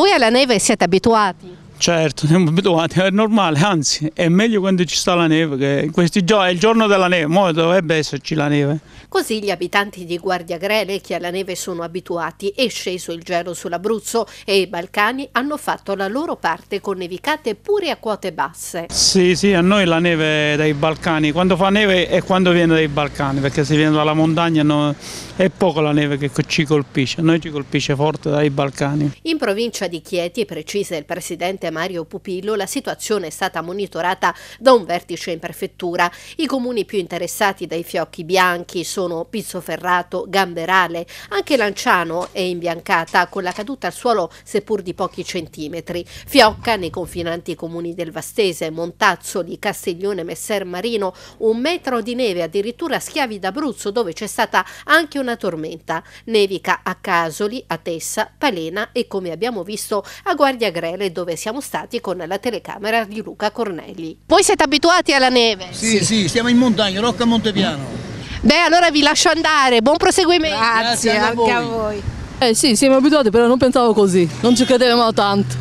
Voi alla neve siete abituati? Certo, siamo abituati, è normale, anzi è meglio quando ci sta la neve, che in questi giorni è il giorno della neve, ma dovrebbe esserci la neve. Così gli abitanti di Guardia Grele che alla neve sono abituati è sceso il gelo sull'Abruzzo e i Balcani hanno fatto la loro parte con nevicate pure a quote basse. Sì, sì, a noi la neve è dai Balcani, quando fa neve è quando viene dai Balcani, perché se viene dalla montagna no, è poco la neve che ci colpisce, a noi ci colpisce forte dai Balcani. In provincia di Chieti, precisa il presidente consigliere Mario Pupillo, la situazione è stata monitorata da un vertice in prefettura. I comuni più interessati dai fiocchi bianchi sono Pizzoferrato, Gamberale, anche Lanciano è imbiancata con la caduta al suolo seppur di pochi centimetri. Fiocca nei confinanti comuni del Vastese, Montazzoli, Castiglione, Messer Marino, un metro di neve addirittura a Schiavi d'Abruzzo dove c'è stata anche una tormenta. Nevica a Casoli, a Tessa, Palena e come abbiamo visto a Guardia Grele dove siamo siamo stati con la telecamera di Luca Cornelli. Voi siete abituati alla neve? Sì, sì, sì siamo in montagna, Rocca Montepiano. Beh, allora vi lascio andare, buon proseguimento. Grazie, Grazie anche voi. a voi. Eh sì, siamo abituati, però non pensavo così, non ci credevamo tanto.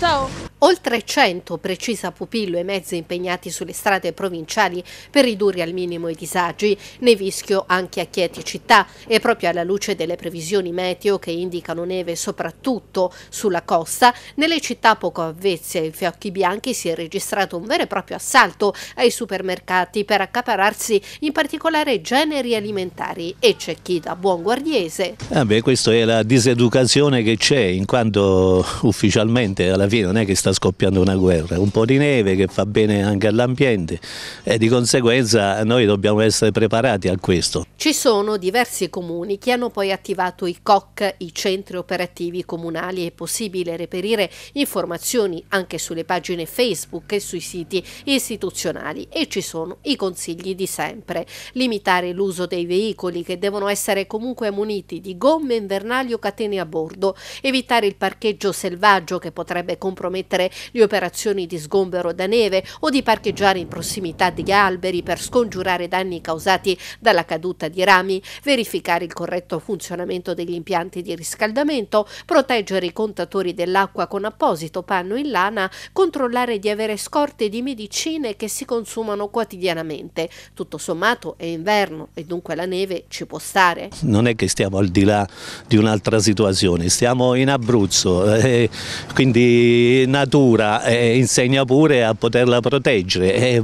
Ciao. Oltre 100, precisa Pupillo, e mezzi impegnati sulle strade provinciali per ridurre al minimo i disagi, ne vischio anche a Chieti città e proprio alla luce delle previsioni meteo che indicano neve soprattutto sulla costa, nelle città poco avvezze ai fiocchi bianchi si è registrato un vero e proprio assalto ai supermercati per accapararsi in particolare generi alimentari e c'è chi da buon guardiese. Ah beh, questa è la diseducazione che c'è in quanto ufficialmente alla fine non è che sta scoppiando una guerra, un po' di neve che fa bene anche all'ambiente e di conseguenza noi dobbiamo essere preparati a questo. Ci sono diversi comuni che hanno poi attivato i COC, i centri operativi comunali, è possibile reperire informazioni anche sulle pagine Facebook e sui siti istituzionali e ci sono i consigli di sempre. Limitare l'uso dei veicoli che devono essere comunque muniti di gomme invernali o catene a bordo, evitare il parcheggio selvaggio che potrebbe compromettere combattere le operazioni di sgombero da neve o di parcheggiare in prossimità di alberi per scongiurare danni causati dalla caduta di rami, verificare il corretto funzionamento degli impianti di riscaldamento, proteggere i contatori dell'acqua con apposito panno in lana, controllare di avere scorte di medicine che si consumano quotidianamente. Tutto sommato è inverno e dunque la neve ci può stare. Non è che stiamo al di là di un'altra situazione, stiamo in Abruzzo, eh, quindi natura eh, insegna pure a poterla proteggere e eh,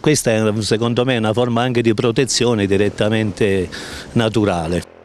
questa è secondo me una forma anche di protezione direttamente naturale.